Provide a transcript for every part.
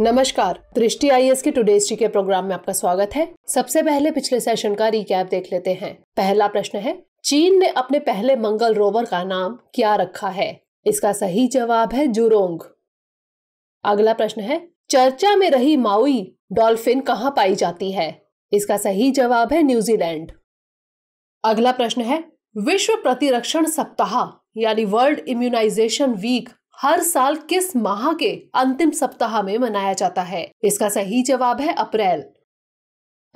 नमस्कार Drishti I S के today's के प्रोग्राम में आपका स्वागत है सबसे पहले पिछले सेशन का रिकैप देख लेते हैं पहला प्रश्न है चीन ने अपने पहले मंगल रोवर का नाम क्या रखा है इसका सही जवाब है जुरोंग अगला प्रश्न है चर्चा में रही माउई डॉल्फिन कहाँ पाई जाती है इसका सही जवाब है न्यूजीलैंड अगला प्रश्न है विश्व प्रतिरक्षण सप्ताह यानी वर्ल्ड इम्यूनाइजेशन वीक हर साल किस माह के अंतिम सप्ताह में मनाया जाता है इसका सही जवाब है अप्रैल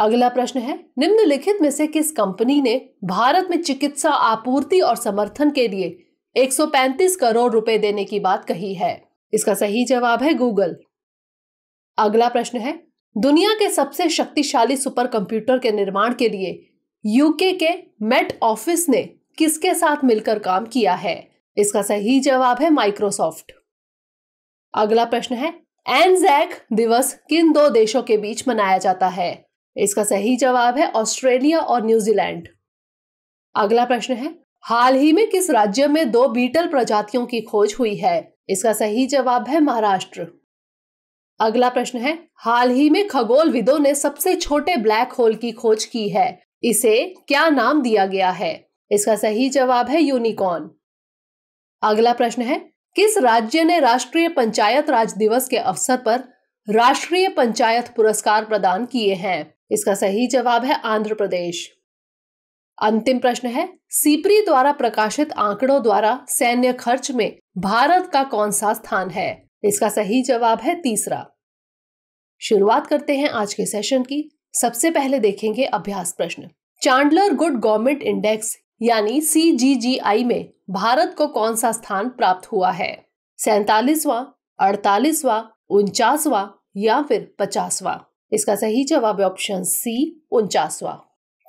अगला प्रश्न है निम्नलिखित में से किस कंपनी ने भारत में चिकित्सा आपूर्ति और समर्थन के लिए 135 करोड़ रुपए देने की बात कही है इसका सही जवाब है गूगल अगला प्रश्न है दुनिया के सबसे शक्तिशाली सुपर कंप्यूटर के निर्माण के लिए यूके के मेट ऑफिस ने किसके साथ मिलकर काम किया है इसका सही जवाब है माइक्रोसॉफ्ट अगला प्रश्न है एनजैक दिवस किन दो देशों के बीच मनाया जाता है इसका सही जवाब है ऑस्ट्रेलिया और न्यूजीलैंड अगला प्रश्न है हाल ही में किस राज्य में दो बीटल प्रजातियों की खोज हुई है इसका सही जवाब है महाराष्ट्र अगला प्रश्न है हाल ही में खगोल विदो ने सबसे छोटे ब्लैक होल की खोज की है इसे क्या नाम दिया गया है इसका सही जवाब है यूनिकॉर्न अगला प्रश्न है किस राज्य ने राष्ट्रीय पंचायत राज दिवस के अवसर पर राष्ट्रीय पंचायत पुरस्कार प्रदान किए हैं इसका सही जवाब है आंध्र प्रदेश अंतिम प्रश्न है सीपरी द्वारा प्रकाशित आंकड़ों द्वारा सैन्य खर्च में भारत का कौन सा स्थान है इसका सही जवाब है तीसरा शुरुआत करते हैं आज के सेशन की सबसे पहले देखेंगे अभ्यास प्रश्न चांडलर गुड गवर्नमेंट इंडेक्स यानी सी में भारत को कौन सा स्थान प्राप्त हुआ है सैतालीसवा अड़तालीसवा उनचासवा या फिर पचासवा इसका सही जवाब है ऑप्शन सी उनचासवा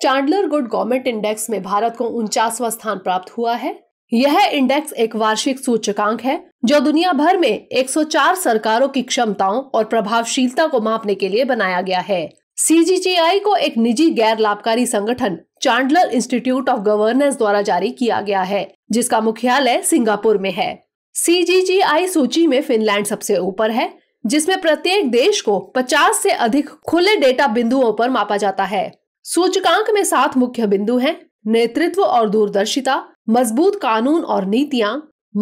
चांडलर गुड गवर्नमेंट इंडेक्स में भारत को उनचासवा स्थान प्राप्त हुआ है यह इंडेक्स एक वार्षिक सूचकांक है जो दुनिया भर में 104 सरकारों की क्षमताओं और प्रभावशीलता को मापने के लिए बनाया गया है सीजीजीआई को एक निजी गैर लाभकारी संगठन चांडलर इंस्टीट्यूट ऑफ गवर्नेंस द्वारा जारी किया गया है जिसका मुख्यालय सिंगापुर में है सीजीजीआई सूची में फिनलैंड सबसे ऊपर है जिसमें प्रत्येक देश को 50 से अधिक खुले डेटा बिंदुओं पर मापा जाता है सूचकांक में सात मुख्य बिंदु हैं नेतृत्व और दूरदर्शिता मजबूत कानून और नीतियां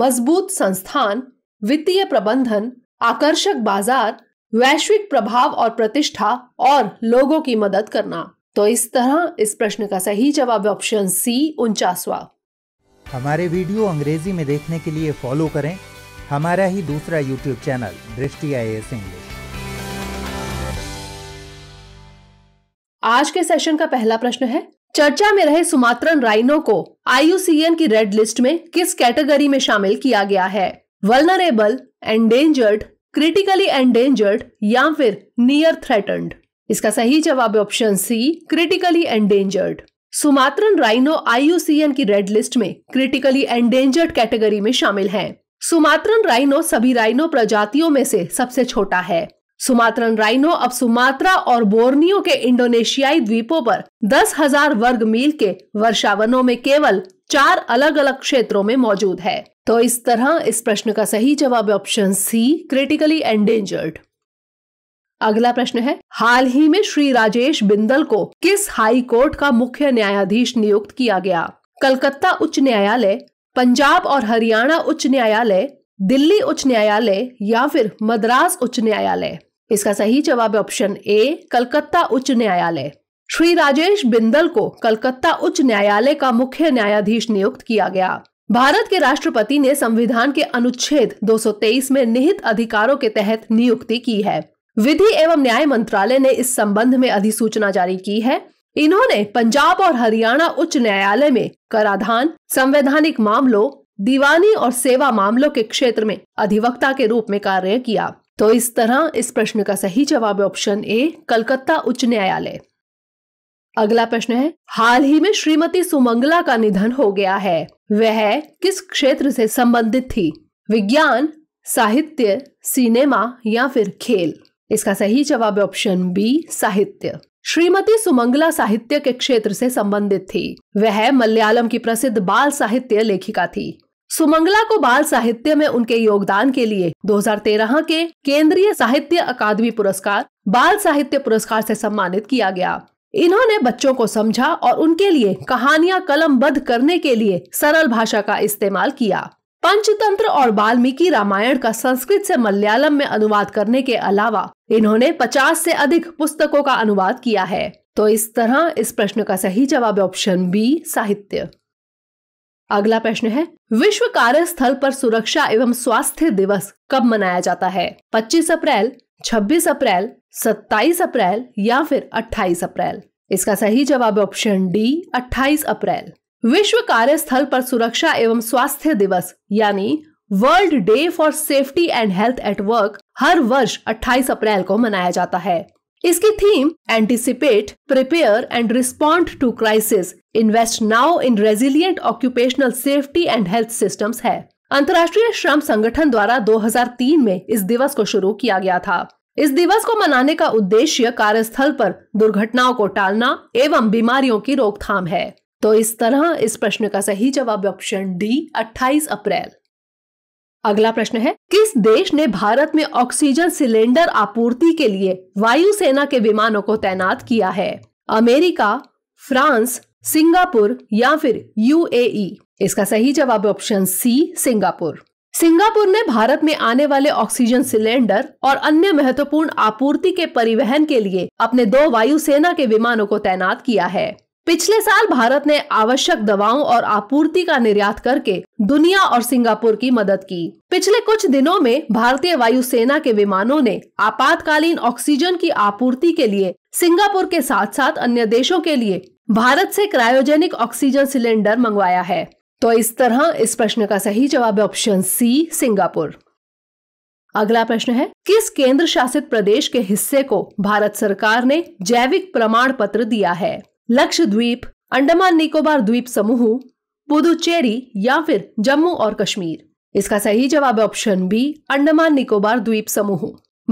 मजबूत संस्थान वित्तीय प्रबंधन आकर्षक बाजार वैश्विक प्रभाव और प्रतिष्ठा और लोगों की मदद करना तो इस तरह इस प्रश्न का सही जवाब ऑप्शन सी उनचासवा हमारे वीडियो अंग्रेजी में देखने के लिए फॉलो करें हमारा ही दूसरा यूट्यूब चैनल दृष्टि आई इंग्लिश आज के सेशन का पहला प्रश्न है चर्चा में रहे सुमात्रन राइनो को आईयूसीएन की रेड लिस्ट में किस कैटेगरी में शामिल किया गया है वर्नरेबल एंडेंजर्ड क्रिटिकली एंडेंजर्ड या फिर नियर थ्रेटन्ड इसका सही जवाब है option C critically endangered Sumatran rhino IUCN की रेड लिस्ट में क्रिटिकली एंडेंजर्ड कैटेगरी में शामिल है सुमात्रन राइनो सभी राइनो प्रजातियों में से सबसे छोटा है सुमात्रन राइनो अब सुमात्रा और बोर्नियो के इंडोनेशियाई द्वीपों पर दस हजार वर्ग मील के वर्षावनों में केवल चार अलग अलग क्षेत्रों में मौजूद है तो इस तरह इस प्रश्न का सही जवाब ऑप्शन सी क्रिटिकली एंडेंजर्ड अगला प्रश्न है हाल ही में श्री राजेश बिंदल को किस हाई कोर्ट का मुख्य न्यायाधीश नियुक्त किया गया कलकत्ता उच्च न्यायालय पंजाब और हरियाणा उच्च न्यायालय दिल्ली उच्च न्यायालय या फिर मद्रास उच्च न्यायालय इसका सही जवाब ऑप्शन ए कलकत्ता उच्च न्यायालय श्री राजेश बिंदल को कलकत्ता उच्च न्यायालय का मुख्य न्यायाधीश नियुक्त किया गया भारत के राष्ट्रपति ने संविधान के अनुच्छेद 223 में निहित अधिकारों के तहत नियुक्ति की है विधि एवं न्याय मंत्रालय ने इस संबंध में अधिसूचना जारी की है इन्होंने पंजाब और हरियाणा उच्च न्यायालय में कराधान संवैधानिक मामलों दीवानी और सेवा मामलों के क्षेत्र में अधिवक्ता के रूप में कार्य किया तो इस तरह इस प्रश्न का सही जवाब ऑप्शन ए कलकत्ता उच्च न्यायालय अगला प्रश्न है हाल ही में श्रीमती सुमंगला का निधन हो गया है वह किस क्षेत्र से संबंधित थी विज्ञान साहित्य सिनेमा या फिर खेल इसका सही जवाब है ऑप्शन बी साहित्य श्रीमती सुमंगला साहित्य के क्षेत्र से संबंधित थी वह मलयालम की प्रसिद्ध बाल साहित्य लेखिका थी सुमंगला को बाल साहित्य में उनके योगदान के लिए 2013 के केंद्रीय साहित्य अकादमी पुरस्कार बाल साहित्य पुरस्कार से सम्मानित किया गया इन्होंने बच्चों को समझा और उनके लिए कहानियां कलमबद्ध करने के लिए सरल भाषा का इस्तेमाल किया पंचतंत्र और वाल्मीकि रामायण का संस्कृत से मलयालम में अनुवाद करने के अलावा इन्होंने 50 से अधिक पुस्तकों का अनुवाद किया है तो इस तरह इस प्रश्न का सही जवाब ऑप्शन बी साहित्य अगला प्रश्न है विश्व कार्य स्थल पर सुरक्षा एवं स्वास्थ्य दिवस कब मनाया जाता है 25 अप्रैल 26 अप्रैल 27 अप्रैल या फिर 28 अप्रैल इसका सही जवाब ऑप्शन डी 28 अप्रैल विश्व कार्यस्थल पर सुरक्षा एवं स्वास्थ्य दिवस यानी world day for safety and health at work हर वर्ष 28 अप्रैल को मनाया जाता है इसकी theme anticipate prepare and respond to crisis invest now in resilient occupational safety and health systems है अंतर्राष्ट्रीय श्रम संगठन द्वारा 2003 में इस दिवस को शुरू किया गया था इस दिवस को मनाने का उद्देश्य कार्यस्थल पर दुर्घटनाओं को टालना एवं बीमारियों की रोकथाम है तो इस तरह इस प्रश्न का सही जवाब ऑप्शन डी 28 अप्रैल अगला प्रश्न है किस देश ने भारत में ऑक्सीजन सिलेंडर आपूर्ति के लिए वायुसेना के विमानों को तैनात किया है अमेरिका फ्रांस सिंगापुर या फिर यूएई इसका सही जवाब ऑप्शन सी सिंगापुर सिंगापुर ने भारत में आने वाले ऑक्सीजन सिलेंडर और अन्य महत्वपूर्ण आपूर्ति के परिवहन के लिए अपने दो वायुसेना के विमानों को तैनात किया है पिछले साल भारत ने आवश्यक दवाओं और आपूर्ति का निर्यात करके दुनिया और सिंगापुर की मदद की पिछले कुछ दिनों में भारतीय वायुसेना के विमानों ने आपातकालीन ऑक्सीजन की आपूर्ति के लिए सिंगापुर के साथ साथ अन्य देशों के लिए भारत से क्रायोजेनिक ऑक्सीजन सिलेंडर मंगवाया है तो इस तरह इस प्रश्न का सही जवाब है ऑप्शन सी सिंगापुर अगला प्रश्न है किस केंद्र शासित प्रदेश के हिस्से को भारत सरकार ने जैविक प्रमाण पत्र दिया है लक्षद्वीप अंडमान निकोबार द्वीप समूह पुदुचेरी या फिर जम्मू और कश्मीर इसका सही जवाब है ऑप्शन बी अंडमान निकोबार द्वीप समूह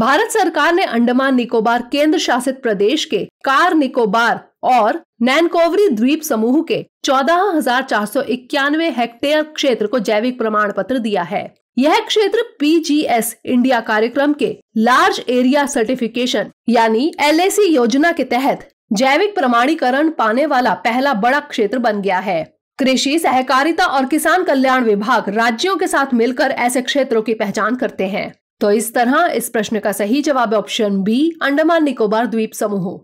भारत सरकार ने अंडमान निकोबार केंद्र शासित प्रदेश के कार निकोबार और नैनकोवरी द्वीप समूह के चौदह हजार चार सौ इक्यानवे हेक्टेयर क्षेत्र को जैविक प्रमाण पत्र दिया है यह क्षेत्र पीजीएस इंडिया कार्यक्रम के लार्ज एरिया सर्टिफिकेशन यानी एल योजना के तहत जैविक प्रमाणीकरण पाने वाला पहला बड़ा क्षेत्र बन गया है कृषि सहकारिता और किसान कल्याण विभाग राज्यों के साथ मिलकर ऐसे क्षेत्रों की पहचान करते हैं तो इस तरह इस प्रश्न का सही जवाब ऑप्शन बी अंडमान निकोबार द्वीप समूह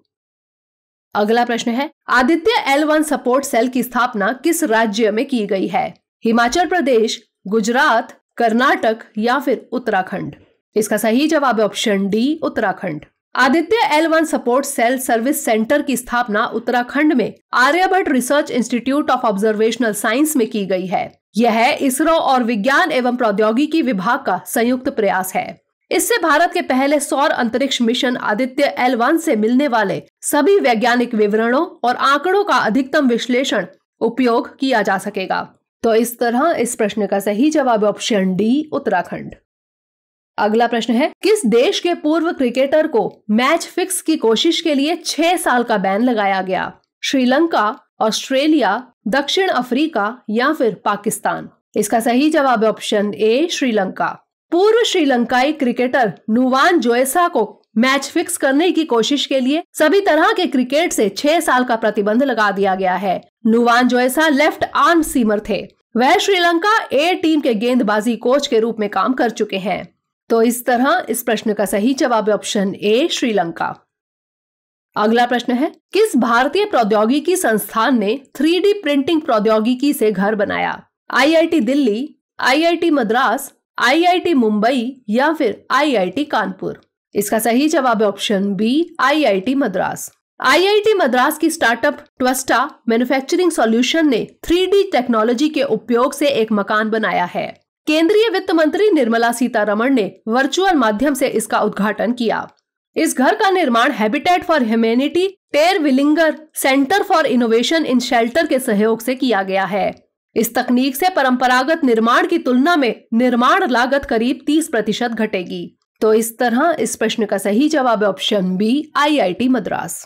अगला प्रश्न है Aditya L one support cell की स्थापना किस राज्य में की गई है हिमाचल प्रदेश गुजरात कर्नाटक या फिर उत्तराखंड इसका सही जवाब है option D Uttarakhand Aditya L one support cell service centre की स्थापना उत्तराखंड में Aryabhatta research institute of observational science में की गई है यह इसरो और विज्ञान एवं प्रौद्योगिकी विभाग का संयुक्त प्रयास है इससे भारत के पहले सौर अंतरिक्ष मिशन आदित्य एल वन से मिलने वाले सभी वैज्ञानिक विवरणों और आंकड़ों का अधिकतम विश्लेषण उपयोग किया जा सकेगा तो इस तरह इस प्रश्न का सही जवाब ऑप्शन डी उत्तराखंड अगला प्रश्न है किस देश के पूर्व क्रिकेटर को मैच फिक्स की कोशिश के लिए छह साल का बैन लगाया गया श्रीलंका ऑस्ट्रेलिया दक्षिण अफ्रीका या फिर पाकिस्तान इसका सही जवाब ऑप्शन ए श्रीलंका पूर्व श्रीलंकाई क्रिकेटर नुवान जोएसा को मैच फिक्स करने की कोशिश के लिए सभी तरह के क्रिकेट से छह साल का प्रतिबंध लगा दिया गया है Nuwan Zoysa left arm seamer थे वह श्रीलंका ए टीम के गेंदबाजी कोच के रूप में काम कर चुके हैं तो इस तरह इस प्रश्न का सही जवाब ऑप्शन ए श्रीलंका अगला प्रश्न है किस भारतीय प्रौद्योगिकी संस्थान ने थ्री प्रिंटिंग प्रौद्योगिकी से घर बनाया IIT Delhi IIT Madras IIT Mumbai या फिर आईआईटी कानपुर इसका सही जवाब है option B IIT Madras IIT Madras की स्टार्टअप ट्वस्टा मैन्युफैक्चरिंग सॉल्यूशन ने 3D टेक्नोलॉजी के उपयोग से एक मकान बनाया है केंद्रीय वित्त मंत्री निर्मला सीतारमण ने वर्चुअल माध्यम से इसका उद्घाटन किया इस घर का निर्माण habitat for humanity Terwilliger centre for innovation in shelter के सहयोग से किया गया है इस तकनीक से परंपरागत निर्माण की तुलना में निर्माण लागत करीब 30 प्रतिशत घटेगी तो इस तरह इस प्रश्न का सही जवाब ऑप्शन बी आईआईटी मद्रास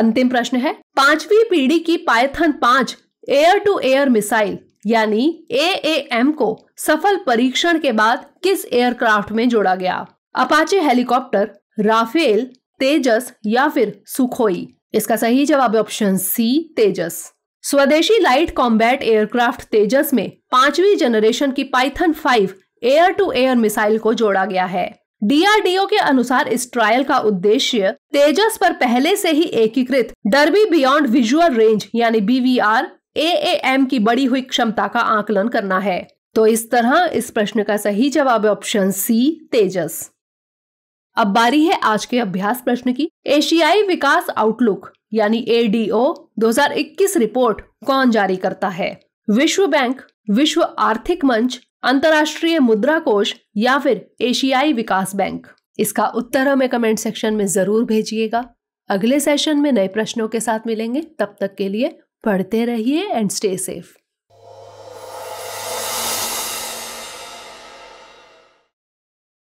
अंतिम प्रश्न है पांचवी पीढ़ी की पायथन पांच एयर टू एयर मिसाइल यानी एएएम को सफल परीक्षण के बाद किस एयरक्राफ्ट में जोड़ा गया अपाचे हेलीकॉप्टर राफेल तेजस या फिर सुखोई इसका सही जवाब ऑप्शन सी तेजस स्वदेशी लाइट कॉम्बैट एयरक्राफ्ट तेजस में पांचवी जनरेशन की Python 5 air to air missile को जोड़ा गया है डीआरडीओ के अनुसार इस ट्रायल का उद्देश्य तेजस पर पहले से ही एकीकृत डरबी बियॉन्ड विजुअल रेंज यानी बीवीआर एएएम की बड़ी हुई क्षमता का आकलन करना है तो इस तरह इस प्रश्न का सही जवाब ऑप्शन सी तेजस अब बारी है आज के अभ्यास प्रश्न की एशियाई विकास आउटलुक यानी एडीओ 2021 रिपोर्ट कौन जारी करता है विश्व बैंक विश्व आर्थिक मंच अंतर्राष्ट्रीय मुद्रा कोष या फिर एशियाई विकास बैंक इसका उत्तर हमें कमेंट सेक्शन में जरूर भेजिएगा अगले सेशन में नए प्रश्नों के साथ मिलेंगे तब तक के लिए पढ़ते रहिए एंड स्टे सेफ